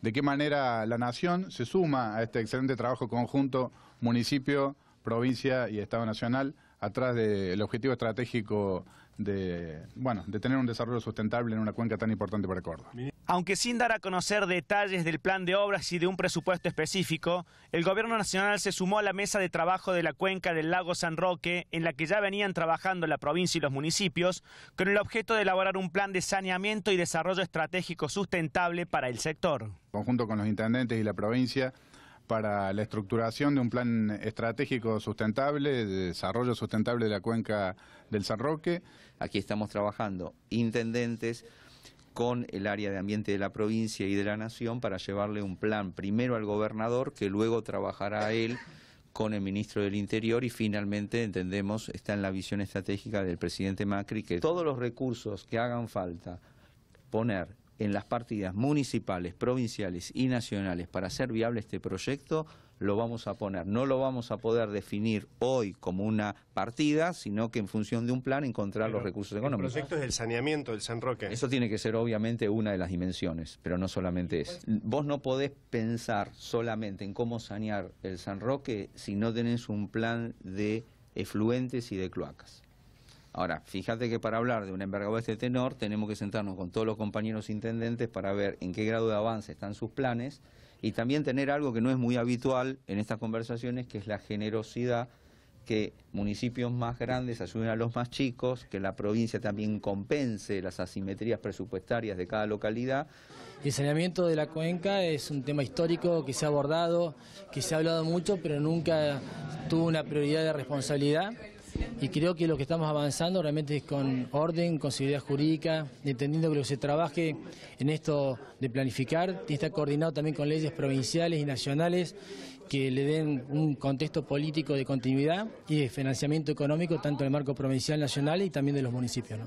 de qué manera la nación se suma a este excelente trabajo conjunto municipio, provincia y Estado Nacional atrás del objetivo estratégico de, bueno, de tener un desarrollo sustentable en una cuenca tan importante para Córdoba. Aunque sin dar a conocer detalles del plan de obras y de un presupuesto específico, el Gobierno Nacional se sumó a la mesa de trabajo de la cuenca del lago San Roque, en la que ya venían trabajando la provincia y los municipios, con el objeto de elaborar un plan de saneamiento y desarrollo estratégico sustentable para el sector. Conjunto con los intendentes y la provincia, para la estructuración de un plan estratégico sustentable, de desarrollo sustentable de la cuenca del San Roque. Aquí estamos trabajando intendentes, con el área de ambiente de la provincia y de la nación para llevarle un plan primero al gobernador que luego trabajará él con el ministro del Interior y finalmente entendemos está en la visión estratégica del presidente Macri que todos los recursos que hagan falta poner en las partidas municipales, provinciales y nacionales para hacer viable este proyecto lo vamos a poner. No lo vamos a poder definir hoy como una partida, sino que en función de un plan encontrar los recursos económicos. El proyecto es el saneamiento del San Roque. Eso tiene que ser obviamente una de las dimensiones, pero no solamente es. Vos no podés pensar solamente en cómo sanear el San Roque si no tenés un plan de efluentes y de cloacas. Ahora, fíjate que para hablar de un envergadura de este tenor tenemos que sentarnos con todos los compañeros intendentes para ver en qué grado de avance están sus planes y también tener algo que no es muy habitual en estas conversaciones, que es la generosidad que municipios más grandes ayuden a los más chicos, que la provincia también compense las asimetrías presupuestarias de cada localidad. El saneamiento de la cuenca es un tema histórico que se ha abordado, que se ha hablado mucho, pero nunca tuvo una prioridad de responsabilidad y creo que lo que estamos avanzando realmente es con orden, con seguridad jurídica, entendiendo que se trabaje en esto de planificar está coordinado también con leyes provinciales y nacionales que le den un contexto político de continuidad y de financiamiento económico tanto en el marco provincial, nacional y también de los municipios.